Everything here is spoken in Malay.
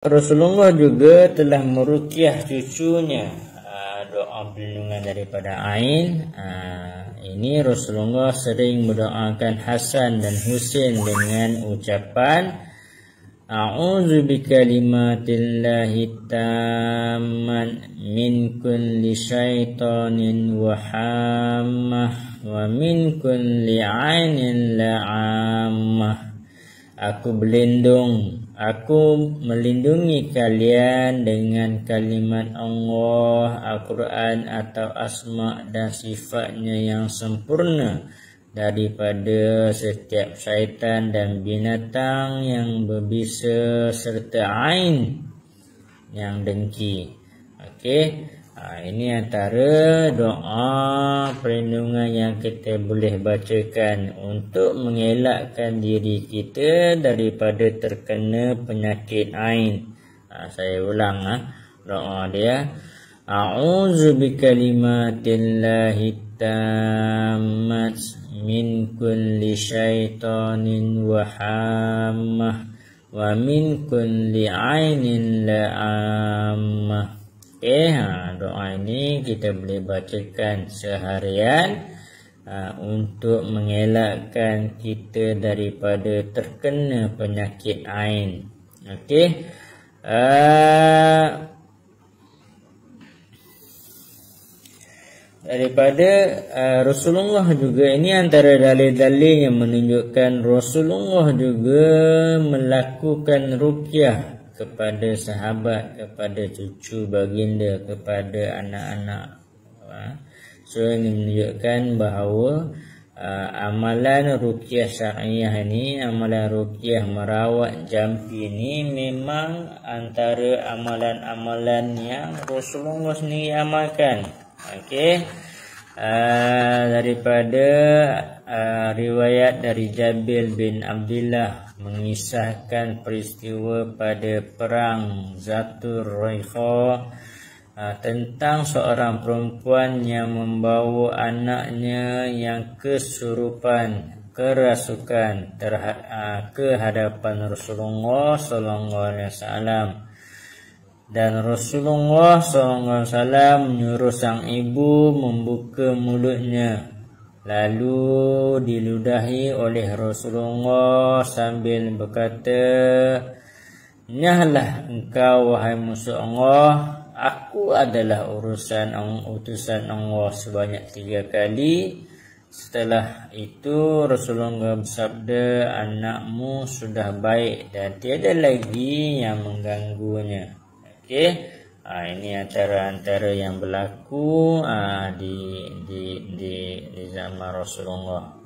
Rasulullah juga telah merukiah cucunya ah, doa perlindungan daripada Ain. Ah, ini Rasulullah sering mendoakan Hasan dan Husin dengan ucapan A'udzu bikalimatillahi tamman min kulli syaitanin wa hammah wa min kulli 'ainin la'amah Aku berlindung Aku melindungi kalian dengan kalimat Allah, Al-Quran atau asma dan sifatnya yang sempurna daripada setiap syaitan dan binatang yang berbisa serta ain yang dengki. Okey ha, Ini antara doa perlindungan yang kita boleh bacakan Untuk mengelakkan diri kita daripada terkena penyakit ain ha, Saya ulang ha, doa dia A'udzu bikalimatillahit tammat min kulli syaitanin wahammah wa min kulli ainin la'ammah Okey, eh, ha, doa ini kita boleh bacakan seharian ha, untuk mengelakkan kita daripada terkena penyakit ain. Okey. Uh, daripada uh, Rasulullah juga ini antara dalil-dalil yang menunjukkan Rasulullah juga melakukan rukyah kepada sahabat, kepada cucu baginda, kepada anak-anak. Ha? So, ini menunjukkan bahawa uh, amalan rukyah syariah ini, amalan rukyah merawat jampi ini memang antara amalan-amalan yang Rasulullah sendiri amalkan. Okey. Ah, daripada uh, riwayat dari Jabil bin Abdullah mengisahkan peristiwa pada perang Zatur Raikha uh, tentang seorang perempuan yang membawa anaknya yang kesurupan kerasukan terhadap uh, ke hadapan Rasulullah sallallahu alaihi wasallam. Dan Rasulullah SAW menyuruh sang ibu membuka mulutnya Lalu diludahi oleh Rasulullah sambil berkata Nyahlah engkau wahai musuh Allah Aku adalah urusan utusan Allah sebanyak tiga kali Setelah itu Rasulullah bersabda Anakmu sudah baik dan tiada lagi yang mengganggunya Okey. Ha, ini antara-antara yang berlaku ha, di, di, di, di zaman Rasulullah